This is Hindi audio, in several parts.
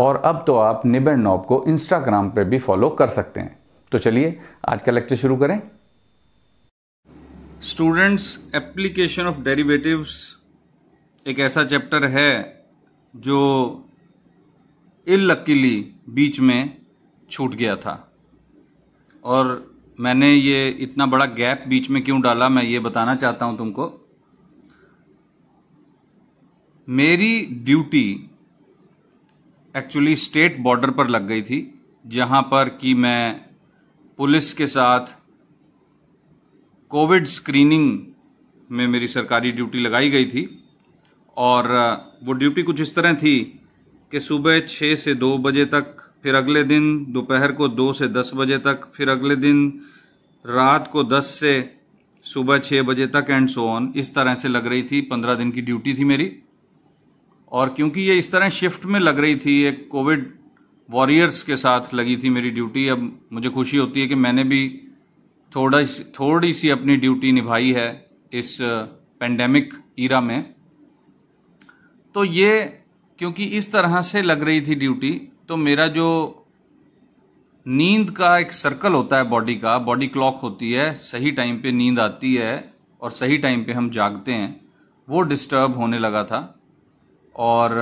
और अब तो आप निब एंड नॉब को इंस्टाग्राम पर भी फॉलो कर सकते हैं तो चलिए आज का लेक्चर शुरू करें स्टूडेंट्स एप्लीकेशन ऑफ डेरिवेटिव्स एक ऐसा चैप्टर है जो इलक्कीली बीच में छूट गया था और मैंने ये इतना बड़ा गैप बीच में क्यों डाला मैं ये बताना चाहता हूं तुमको मेरी ड्यूटी एक्चुअली स्टेट बॉर्डर पर लग गई थी जहां पर कि मैं पुलिस के साथ कोविड स्क्रीनिंग में मेरी सरकारी ड्यूटी लगाई गई थी और वो ड्यूटी कुछ इस तरह थी कि सुबह छः से दो बजे तक फिर अगले दिन दोपहर को दो से दस बजे तक फिर अगले दिन रात को दस से सुबह छः बजे तक एंड सो ऑन इस तरह से लग रही थी पंद्रह दिन की ड्यूटी थी मेरी और क्योंकि ये इस तरह शिफ्ट में लग रही थी एक कोविड वॉरियर्स के साथ लगी थी मेरी ड्यूटी अब मुझे खुशी होती है कि मैंने भी थोड़ा थोड़ी सी अपनी ड्यूटी निभाई है इस पेंडेमिक ईरा में तो ये क्योंकि इस तरह से लग रही थी ड्यूटी तो मेरा जो नींद का एक सर्कल होता है बॉडी का बॉडी क्लॉक होती है सही टाइम पे नींद आती है और सही टाइम पे हम जागते हैं वो डिस्टर्ब होने लगा था और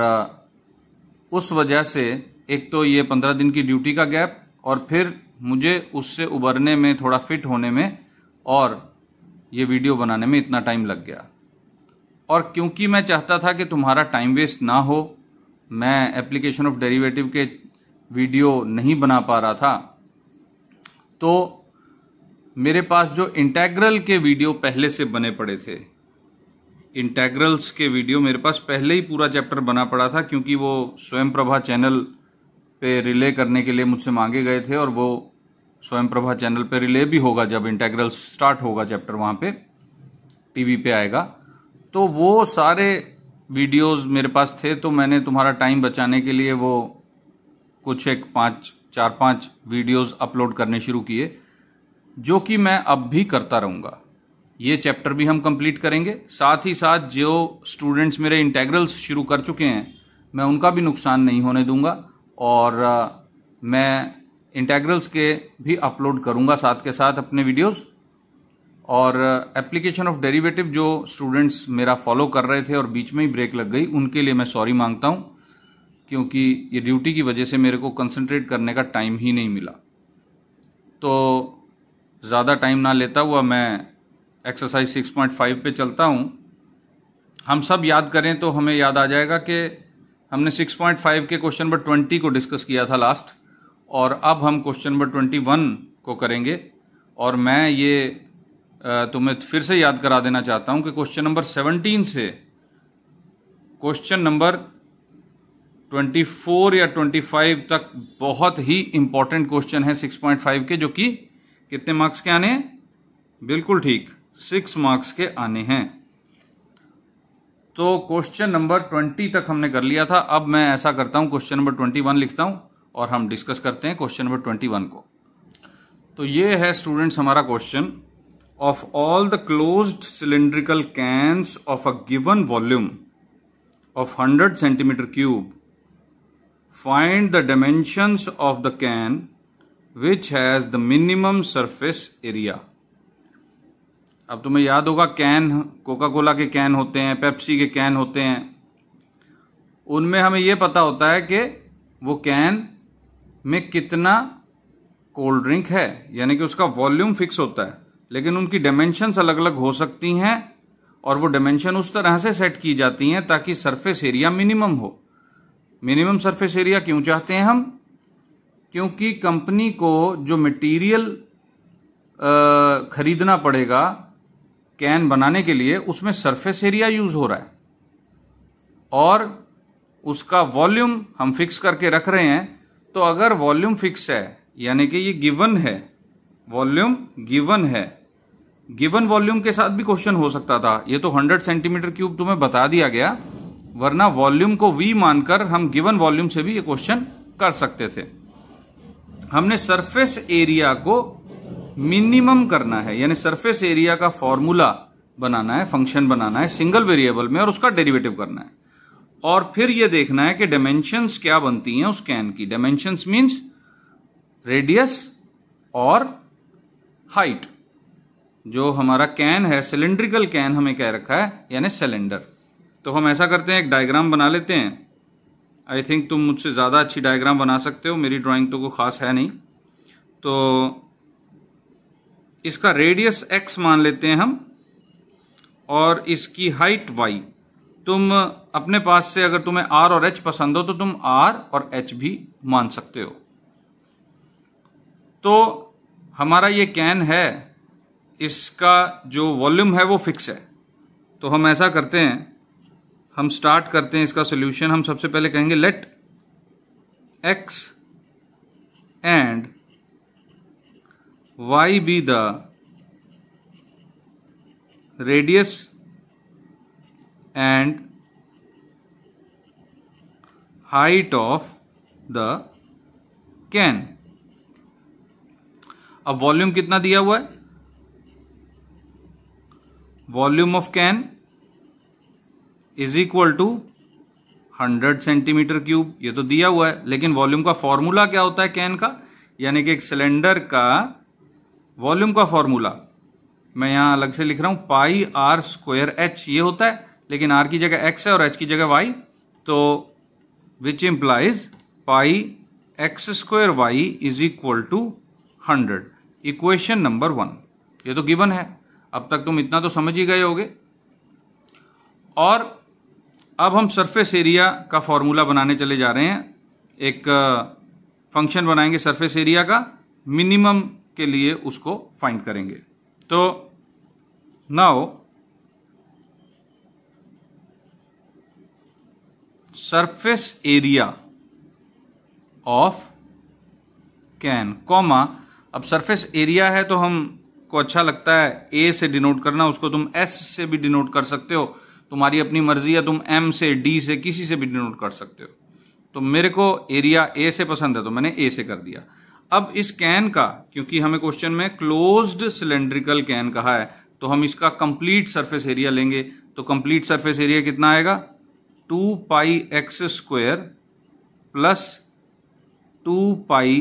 उस वजह से एक तो ये पंद्रह दिन की ड्यूटी का गैप और फिर मुझे उससे उबरने में थोड़ा फिट होने में और ये वीडियो बनाने में इतना टाइम लग गया और क्योंकि मैं चाहता था कि तुम्हारा टाइम वेस्ट ना हो मैं एप्लीकेशन ऑफ डेरिवेटिव के वीडियो नहीं बना पा रहा था तो मेरे पास जो इंटेग्रल के वीडियो पहले से बने पड़े थे इंटेग्रल्स के वीडियो मेरे पास पहले ही पूरा चैप्टर बना पड़ा था क्योंकि वो स्वयं प्रभा चैनल पे रिले करने के लिए मुझसे मांगे गए थे और वो स्वयं प्रभा चैनल पे रिले भी होगा जब इंटेग्रल स्टार्ट होगा चैप्टर वहां पे टीवी पे आएगा तो वो सारे वीडियोस मेरे पास थे तो मैंने तुम्हारा टाइम बचाने के लिए वो कुछ एक पाँच चार पाँच वीडियोस अपलोड करने शुरू किए जो कि मैं अब भी करता रहूँगा ये चैप्टर भी हम कंप्लीट करेंगे साथ ही साथ जो स्टूडेंट्स मेरे इंटेग्रल्स शुरू कर चुके हैं मैं उनका भी नुकसान नहीं होने दूंगा और मैं इंटेग्रल्स के भी अपलोड करूंगा साथ के साथ अपने वीडियोस और एप्लीकेशन ऑफ डेरिवेटिव जो स्टूडेंट्स मेरा फॉलो कर रहे थे और बीच में ही ब्रेक लग गई उनके लिए मैं सॉरी मांगता हूँ क्योंकि ये ड्यूटी की वजह से मेरे को कंसनट्रेट करने का टाइम ही नहीं मिला तो ज़्यादा टाइम ना लेता हुआ मैं एक्सरसाइज 6.5 पे चलता हूँ हम सब याद करें तो हमें याद आ जाएगा कि हमने 6.5 के क्वेश्चन नंबर 20 को डिस्कस किया था लास्ट और अब हम क्वेश्चन नंबर 21 को करेंगे और मैं ये तुम्हें फिर से याद करा देना चाहता हूँ कि क्वेश्चन नंबर 17 से क्वेश्चन नंबर 24 या 25 तक बहुत ही इंपॉर्टेंट क्वेश्चन है 6.5 के जो कि कितने मार्क्स के आने हैं बिल्कुल ठीक सिक्स मार्क्स के आने हैं तो क्वेश्चन नंबर ट्वेंटी तक हमने कर लिया था अब मैं ऐसा करता हूं क्वेश्चन नंबर ट्वेंटी वन लिखता हूं और हम डिस्कस करते हैं क्वेश्चन नंबर ट्वेंटी वन को तो ये है स्टूडेंट्स हमारा question of all the close cylindrical cans of a given volume of hundred centimetre cube find the dimension of the can which has the minimum surface area अब तुम्हें याद होगा कैन कोका कोला के कैन होते हैं पेप्सी के कैन होते हैं उनमें हमें यह पता होता है कि वो कैन में कितना कोल्ड ड्रिंक है यानी कि उसका वॉल्यूम फिक्स होता है लेकिन उनकी डायमेंशंस अलग अलग हो सकती हैं और वो डायमेंशन उस तरह से सेट की जाती हैं ताकि सरफेस एरिया मिनिमम हो मिनिमम सरफेस एरिया क्यों चाहते हैं हम क्योंकि कंपनी को जो मटेरियल खरीदना पड़ेगा कैन बनाने के लिए उसमें सरफेस एरिया यूज हो रहा है और उसका वॉल्यूम हम फिक्स करके रख रहे हैं तो अगर वॉल्यूम फिक्स है यानी कि ये गिवन है वॉल्यूम गिवन है गिवन वॉल्यूम के साथ भी क्वेश्चन हो सकता था ये तो 100 सेंटीमीटर क्यूब तुम्हें बता दिया गया वरना वॉल्यूम को वी मानकर हम गिवन वॉल्यूम से भी ये क्वेश्चन कर सकते थे हमने सरफेस एरिया को मिनिमम करना है यानी सरफेस एरिया का फॉर्मूला बनाना है फंक्शन बनाना है सिंगल वेरिएबल में और उसका डेरिवेटिव करना है और फिर यह देखना है कि डायमेंशन क्या बनती हैं उस कैन की डायमेंशन मीन्स रेडियस और हाइट जो हमारा कैन है सिलेंड्रिकल कैन हमें कह रखा है यानी सिलेंडर तो हम ऐसा करते हैं एक डायग्राम बना लेते हैं आई थिंक तुम मुझसे ज़्यादा अच्छी डायग्राम बना सकते हो मेरी ड्राइंग तो कोई ख़ास है नहीं तो इसका रेडियस एक्स मान लेते हैं हम और इसकी हाइट वाई तुम अपने पास से अगर तुम्हें आर और एच पसंद हो तो तुम आर और एच भी मान सकते हो तो हमारा ये कैन है इसका जो वॉल्यूम है वो फिक्स है तो हम ऐसा करते हैं हम स्टार्ट करते हैं इसका सोल्यूशन हम सबसे पहले कहेंगे let X and y be the radius and height of the can अब वॉल्यूम कितना दिया हुआ है volume of can is equal to 100 centimetre cube ये तो दिया हुआ है लेकिन वॉल्यूम का फॉर्मूला क्या होता है कैन का यानी कि एक सिलेंडर का वॉल्यूम का फॉर्मूला मैं यहां अलग से लिख रहा हूं पाई आर स्क्वायर एच ये होता है लेकिन आर की जगह एक्स है और एच की जगह वाई तो which implies pi X square Y is equal to hundred equation number one ये तो गिवन है अब तक तुम इतना तो समझ ही गए होगे और अब हम सरफेस एरिया का फॉर्मूला बनाने चले जा रहे हैं एक फंक्शन uh, बनाएंगे सरफेस एरिया का मिनिमम के लिए उसको फाइंड करेंगे तो now surface area of can comma अब सरफेस एरिया है तो हम को अच्छा लगता है ए से डिनोट करना उसको तुम एस से भी डिनोट कर सकते हो तुम्हारी अपनी मर्जी है तुम एम से डी से किसी से भी डिनोट कर सकते हो तो मेरे को एरिया ए से पसंद है तो मैंने ए से कर दिया अब इस कैन का क्योंकि हमें क्वेश्चन में क्लोज्ड सिलेंड्रिकल कैन कहा है तो हम इसका कंप्लीट सरफेस एरिया लेंगे तो कंप्लीट सरफेस एरिया कितना आएगा two pi X square plus two pi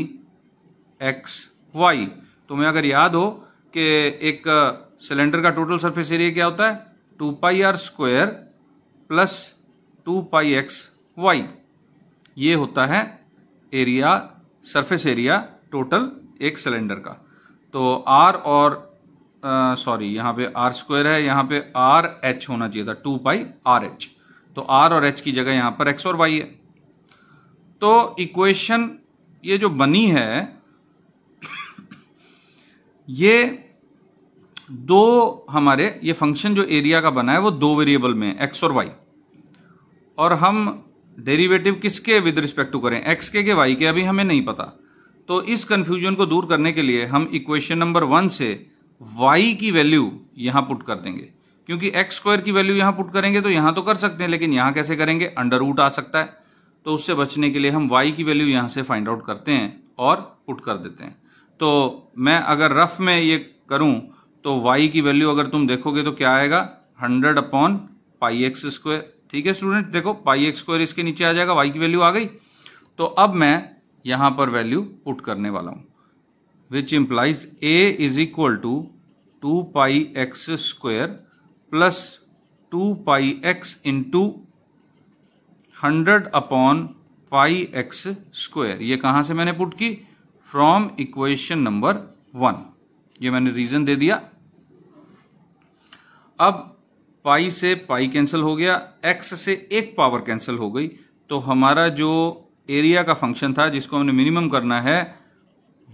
X Y तो मैं अगर याद हो कि एक सिलेंडर uh, का टोटल सरफेस एरिया क्या होता है two pi R square plus two pi X Y ये होता है एरिया सरफेस एरिया टोटल एक सिलेंडर का तो आर और सॉरी यहाँ पे आर स्क्वायर है यहाँ पे आर एच होना चाहिए था टू बाई आर एच तो आर और एच की जगह यहाँ पर एक्स और वाई है तो इक्वेशन ये जो बनी है ये दो हमारे ये फंक्शन जो एरिया का बना है वो दो वेरिएबल में है एक्स और वाई और हम डेरिवेटिव किसके विद रिस्पेक्ट टू करें एक्स के के वाई के अभी हमें नहीं पता तो इस कंफ्यूजन को दूर करने के लिए हम इक्वेशन नंबर वन से वाई की वैल्यू यहां पुट कर देंगे क्योंकि एक्स स्क्वायर की वैल्यू यहां पुट करेंगे तो यहां तो कर सकते हैं लेकिन यहां कैसे करेंगे अंडर रूट आ सकता है तो उससे बचने के लिए हम वाई की वैल्यू यहां से फाइंड आउट करते हैं और पुट कर देते हैं तो मैं अगर रफ में ये करूं तो वाई की वैल्यू अगर तुम देखोगे तो क्या आएगा hundred upon pi X square ठीक है स्टूडेंट देखो पाई एक्स स्क्वायर इसके नीचे आ जाएगा वाई की वैल्यू आ गई तो अब मैं यहां पर वैल्यू पुट करने वाला हूं which implies A is equal to two pi X square plus two pi X into hundred upon pi X square ये कहां से मैंने पुट की फ्रॉम इक्वेशन नंबर वन ये मैंने रीजन दे दिया अब पाई से पाई कैंसिल हो गया एक्स से एक पावर कैंसिल हो गई तो हमारा जो एरिया का फंक्शन था जिसको हमने मिनिमम करना है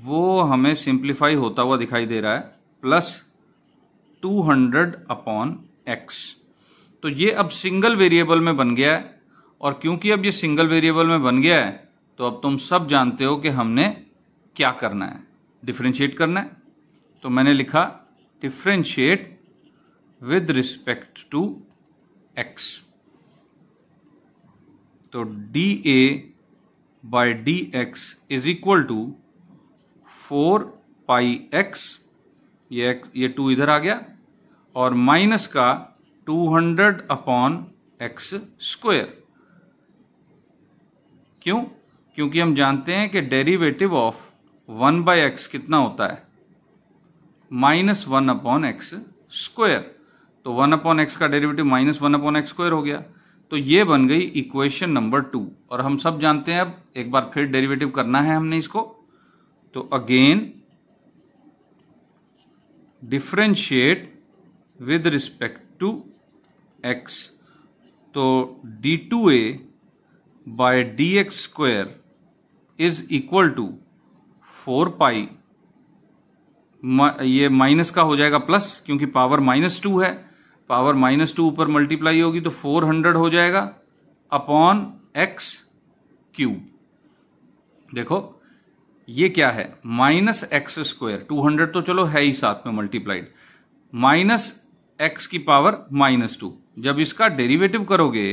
वो हमें सिंप्लीफाई होता हुआ दिखाई दे रहा है प्लस 200 अपॉन एक्स तो ये अब सिंगल वेरिएबल में बन गया है और क्योंकि अब ये सिंगल वेरिएबल में बन गया है तो अब तुम सब जानते हो कि हमने क्या करना है डिफ्रेंशिएट करना है तो मैंने लिखा differentiate with respect to X तो D A by dx is equal to four pi X ये x, ये टू इधर आ गया और माइनस का two hundred upon X square क्यों क्योंकि हम जानते हैं कि derivative of one by X कितना होता है minus one upon X square तो वन अपॉन एक्स का derivative minus one upon X square हो गया तो ये बन गई इक्वेशन नंबर टू और हम सब जानते हैं अब एक बार फिर डेरिवेटिव करना है हमने इसको तो again differentiate with respect to X तो D two A by D X square is equal to four pi ये माइनस का हो जाएगा प्लस क्योंकि पावर माइनस टू है पावर माइनस टू ऊपर मल्टीप्लाई होगी तो फोर हंड्रेड हो जाएगा अपॉन एक्स क्यूब देखो ये क्या है minus X square two hundred तो चलो है ही साथ में मल्टीप्लाइड माइनस एक्स की पावर माइनस टू जब इसका डेरिवेटिव करोगे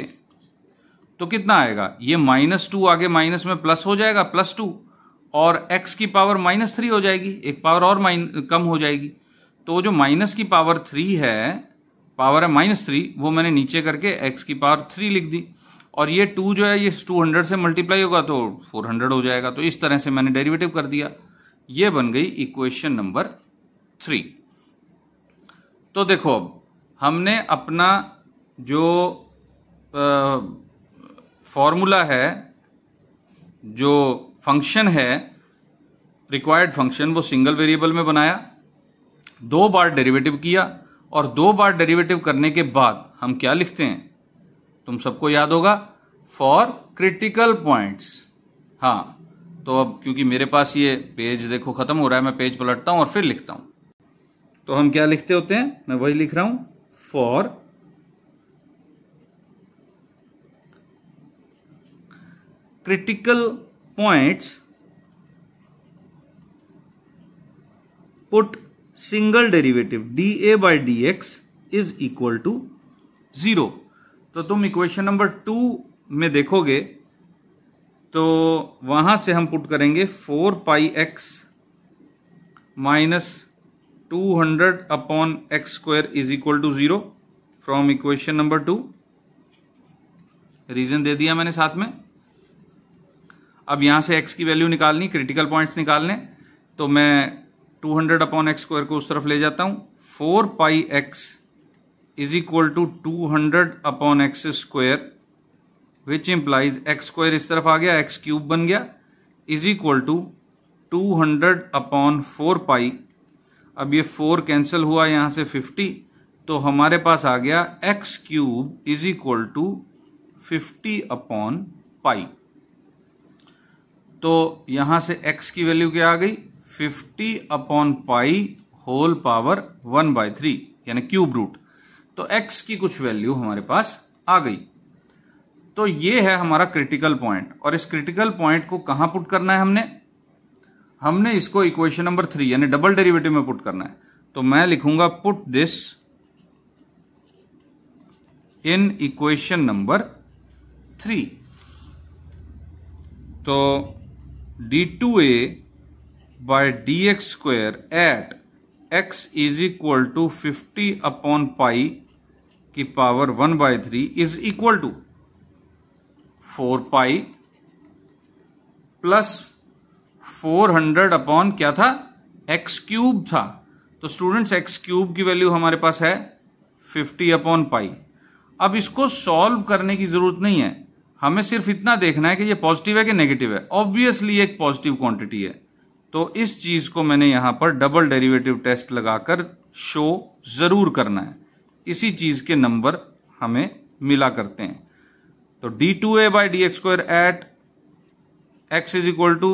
तो कितना आएगा ये माइनस टू आगे माइनस में प्लस हो जाएगा प्लस टू और एक्स की पावर माइनस थ्री हो जाएगी एक पावर और माइन कम हो जाएगी तो जो माइनस की पावर थ्री है पावर है माइनस थ्री वो मैंने नीचे करके एक्स की पावर थ्री लिख दी और ये टू जो है ये टू हंड्रेड से मल्टीप्लाई होगा तो फोर हंड्रेड हो जाएगा तो इस तरह से मैंने डेरिवेटिव कर दिया ये बन गई इक्वेशन नंबर थ्री तो देखो अब हमने अपना जो फॉर्मूला है जो फंक्शन है रिक्वायर्ड फंक्शन वो सिंगल वेरिएबल में बनाया दो बार डेरिवेटिव किया और दो बार डेरिवेटिव करने के बाद हम क्या लिखते हैं तुम सबको याद होगा फॉर क्रिटिकल पॉइंट्स हाँ तो अब क्योंकि मेरे पास ये पेज देखो खत्म हो रहा है मैं पेज पलटता हूं और फिर लिखता हूं तो हम क्या लिखते होते हैं मैं वही लिख रहा हूं for critical points put single derivative D A by D X is equal to zero तो तुम इक्वेशन नंबर टू में देखोगे तो वहां से हम पुट करेंगे four pi X minus two hundred upon X square is equal to zero from equation number two reason दे दिया मैंने साथ में अब यहां से एक्स की वैल्यू निकालनी क्रिटिकल पॉइंट्स निकालने तो मैं two hundred upon X square को उस तरफ ले जाता हूं four pi X is equal to two hundred upon X square which implies X square इस तरफ आ गया एक्स क्यूब बन गया is equal to two hundred upon four pi अब ये फोर कैंसिल हुआ यहां से फिफ्टी तो हमारे पास आ गया X cube is equal to fifty upon pi तो यहां से x की वैल्यू क्या आ गई fifty upon pi whole power one by three यानी क्यूब रूट तो एक्स की कुछ वैल्यू हमारे पास आ गई तो ये है हमारा क्रिटिकल पॉइंट और इस क्रिटिकल पॉइंट को कहां पुट करना है हमने हमने इसको इक्वेशन नंबर थ्री यानी डबल डेरिवेटिव में पुट करना है तो मैं लिखूंगा put this in equation number three तो D two A by dx square at x is equal to 50 upon pi की power one by three is equal to four pi plus four hundred upon क्या था एक्स क्यूब था तो स्टूडेंट्स एक्स क्यूब की वैल्यू हमारे पास है फिफ्टी अपॉन पाई अब इसको सॉल्व करने की जरूरत नहीं है हमें सिर्फ इतना देखना है कि ये पॉजिटिव है कि नेगेटिव है ऑब्वियसली एक पॉजिटिव क्वांटिटी है तो इस चीज को मैंने यहां पर डबल डेरिवेटिव टेस्ट लगाकर शो जरूर करना है इसी चीज के नंबर हमें मिला करते हैं तो D two A by D X square at X is equal to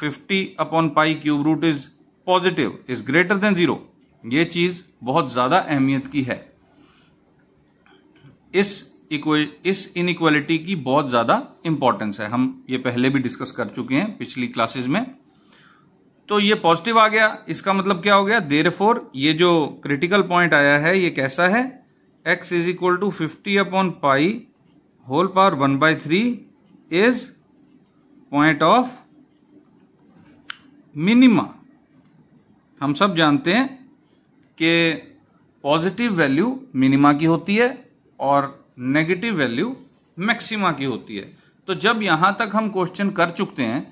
fifty upon pi cube root is positive is greater than zero ये चीज बहुत ज्यादा अहमियत की है इस इस इनइक्वालिटी की बहुत ज्यादा इंपॉर्टेंस है हम ये पहले भी डिस्कस कर चुके हैं पिछली क्लासेस में तो ये पॉजिटिव आ गया इसका मतलब क्या हो गया देर फोर ये जो क्रिटिकल पॉइंट आया है ये कैसा है X is equal to fifty upon pi whole power one by three is point of minima हम सब जानते हैं कि पॉजिटिव वैल्यू मिनिमा की होती है और नेगेटिव वैल्यू मैक्सिमा की होती है तो जब यहां तक हम क्वेश्चन कर चुके हैं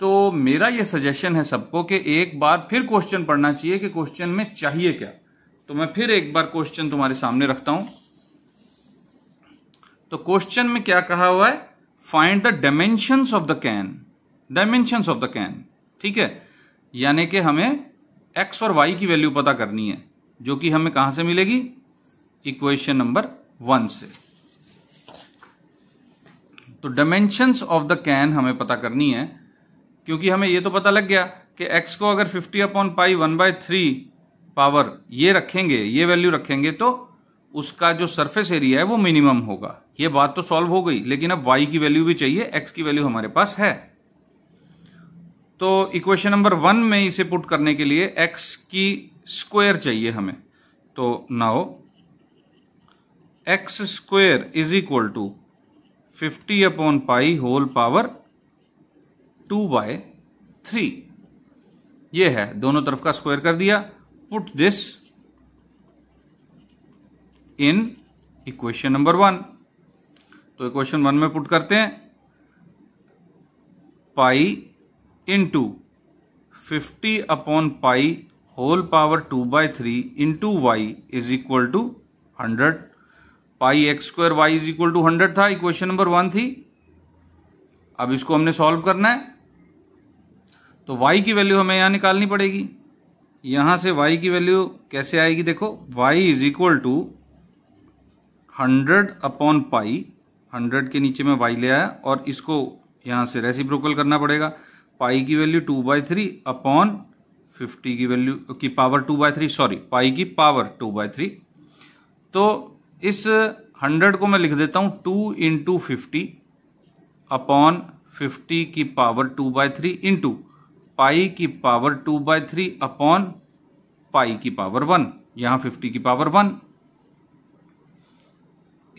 तो मेरा ये सजेशन है सबको कि एक बार फिर क्वेश्चन पढ़ना चाहिए कि क्वेश्चन में चाहिए क्या तो मैं फिर एक बार क्वेश्चन तुम्हारे सामने रखता हूं तो क्वेश्चन में क्या कहा हुआ है find the dimension of the can dimension of the can ठीक है यानी कि हमें एक्स और वाई की वैल्यू पता करनी है जो कि हमें कहां से मिलेगी इक्वेशन नंबर वन से तो डायमेंशन ऑफ द कैन हमें पता करनी है क्योंकि हमें ये तो पता लग गया कि एक्स को अगर fifty upon pi one by three power ये रखेंगे ये वैल्यू रखेंगे तो उसका जो सरफेस एरिया है वो मिनिमम होगा ये बात तो सॉल्व हो गई लेकिन अब वाई की वैल्यू भी चाहिए एक्स की वैल्यू हमारे पास है तो इक्वेशन नंबर वन में इसे पुट करने के लिए एक्स की स्क्वेयर चाहिए हमें तो now X square is equal to fifty upon pi whole power two by three ये है दोनों तरफ का स्क्वायर कर दिया put this in equation number one तो इक्वेशन वन में पुट करते हैं pi into fifty upon pi whole power two by three into Y is equal to hundred pi X square Y is equal to hundred था इक्वेशन नंबर वन थी अब इसको हमने सॉल्व करना है तो y की वैल्यू हमें यहाँ निकालनी पड़ेगी यहाँ से y की वैल्यू कैसे आएगी देखो y is equal to hundred upon pi hundred के नीचे में y ले आया और इसको यहाँ से रेसिप्रोकल करना पड़ेगा पाई की value two by three upon fifty की वैल्यू की power two by three sorry pi की पावर टू बाई थ्री तो इस हंड्रेड को मैं लिख देता हूँ two into fifty upon fifty की power two by three into pi की power two by three upon pi की पावर वन यहां फिफ्टी की पावर वन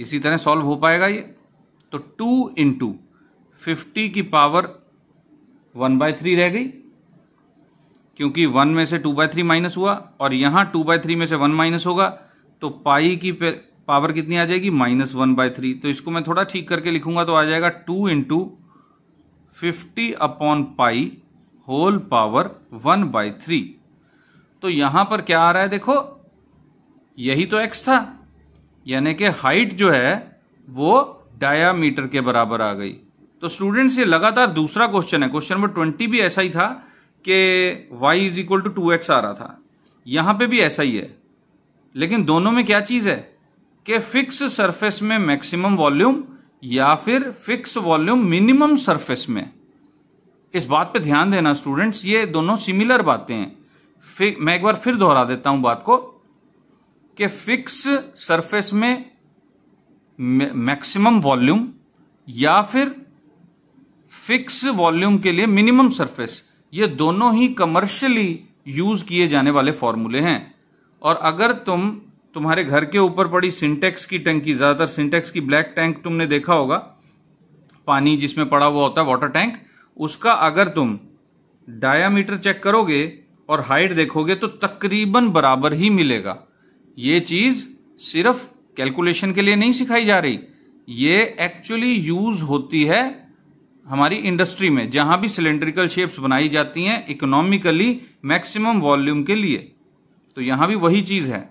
इसी तरह सॉल्व हो पाएगा ये तो टू इंटू फिफ्टी की पावर वन बाय थ्री रह गई क्योंकि वन में से टू बाय थ्री माइनस हुआ और यहां टू बाय थ्री में से वन माइनस होगा तो पाई की पावर कितनी आ जाएगी माइनस वन बाय थ्री तो इसको मैं थोड़ा ठीक करके लिखूंगा तो आ जाएगा two into fifty upon pi whole power one by three तो यहां पर क्या आ रहा है देखो यही तो एक्स था यानी कि हाइट जो है वो डायामीटर के बराबर आ गई तो स्टूडेंट्स ये लगातार दूसरा क्वेश्चन है क्वेश्चन नंबर ट्वेंटी भी ऐसा ही था कि y is equal to two x आ रहा था यहां पे भी ऐसा ही है लेकिन दोनों में क्या चीज है कि फिक्स सरफेस में मैक्सिमम वॉल्यूम या फिर फिक्स वॉल्यूम मिनिमम सरफेस में इस बात पे ध्यान देना स्टूडेंट्स ये दोनों सिमिलर बातें हैं मैं एक बार फिर दोहरा देता हूं बात को कि फिक्स सरफेस में मैक्सिमम वॉल्यूम या फिर फिक्स वॉल्यूम के लिए मिनिमम सरफेस ये दोनों ही कमर्शियली यूज किए जाने वाले फॉर्मूले हैं और अगर तुम तुम्हारे घर के ऊपर पड़ी सिंटेक्स की टंकी ज्यादातर सिंटेक्स की ब्लैक टैंक तुमने देखा होगा पानी जिसमें पड़ा हुआ होता है वाटर टैंक उसका अगर तुम डायामीटर चेक करोगे और हाइट देखोगे तो तकरीबन बराबर ही मिलेगा ये चीज सिर्फ कैलकुलेशन के लिए नहीं सिखाई जा रही ये एक्चुअली यूज होती है हमारी इंडस्ट्री में जहां भी सिलेंड्रिकल शेप्स बनाई जाती हैं इकोनॉमिकली मैक्सिमम वॉल्यूम के लिए तो यहां भी वही चीज है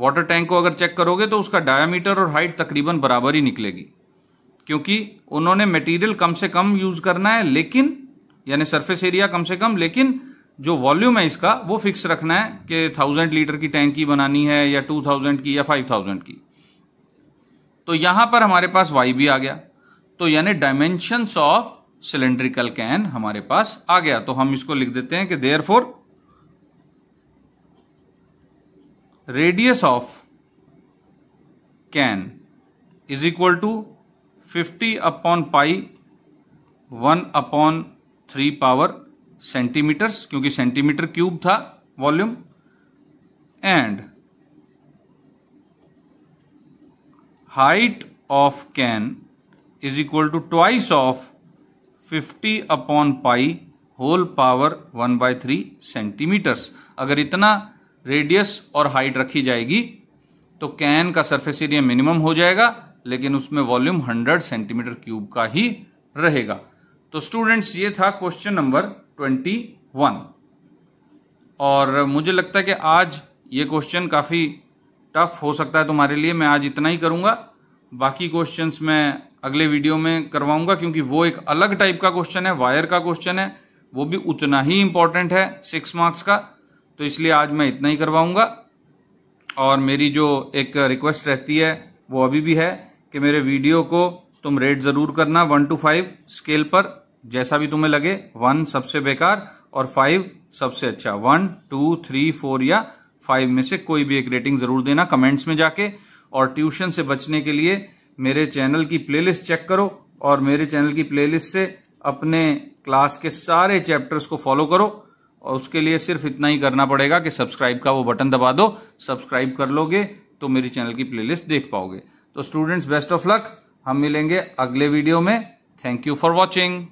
वाटर टैंक को अगर चेक करोगे तो उसका डायामीटर और हाइट तकरीबन बराबर ही निकलेगी क्योंकि उन्होंने मटेरियल कम से कम यूज करना है लेकिन यानी सरफेस एरिया कम से कम लेकिन जो वॉल्यूम है इसका वो फिक्स रखना है कि थाउजेंड लीटर की टैंकी बनानी है या टू थाउजेंड की या फाइव थाउजेंड की तो यहां पर हमारे पास वाई भी आ गया तो यानी डायमेंशन ऑफ सिलेंड्रिकल कैन हमारे पास आ गया तो हम इसको लिख देते हैं कि therefore radius of can is equal to fifty upon pi one upon three power centimetres क्योंकि सेंटीमीटर क्यूब था volume and height of can is equal to twice of fifty upon pi whole power one by three centimetres अगर इतना रेडियस और हाइट रखी जाएगी तो कैन का सरफेस एरिया मिनिमम हो जाएगा लेकिन उसमें वॉल्यूम हंड्रेड सेंटीमीटर क्यूब का ही रहेगा तो स्टूडेंट्स ये था क्वेश्चन नंबर ट्वेंटी वन और मुझे लगता है कि आज ये क्वेश्चन काफ़ी टफ हो सकता है तुम्हारे लिए मैं आज इतना ही करूंगा बाकी क्वेश्चंस मैं अगले वीडियो में करवाऊंगा क्योंकि वो एक अलग टाइप का क्वेश्चन है वायर का क्वेश्चन है वो भी उतना ही इंपॉर्टेंट है सिक्स मार्क्स का तो इसलिए आज मैं इतना ही करवाऊंगा और मेरी जो एक रिक्वेस्ट रहती है वो अभी भी है कि मेरे वीडियो को तुम रेट ज़रूर करना वन टू फाइव स्केल पर जैसा भी तुम्हें लगे वन सबसे बेकार और फाइव सबसे अच्छा वन टू थ्री फोर या फाइव में से कोई भी एक रेटिंग ज़रूर देना कमेंट्स में जाके और ट्यूशन से बचने के लिए मेरे चैनल की प्लेलिस्ट चेक करो और मेरे चैनल की प्लेलिस्ट से अपने क्लास के सारे चैप्टर्स को फॉलो करो और उसके लिए सिर्फ इतना ही करना पड़ेगा कि सब्सक्राइब का वो बटन दबा दो सब्सक्राइब कर लोगे तो मेरे चैनल की प्लेलिस्ट देख पाओगे तो स्टूडेंट्स बेस्ट ऑफ लक हम मिलेंगे अगले वीडियो में थैंक यू फॉर वॉचिंग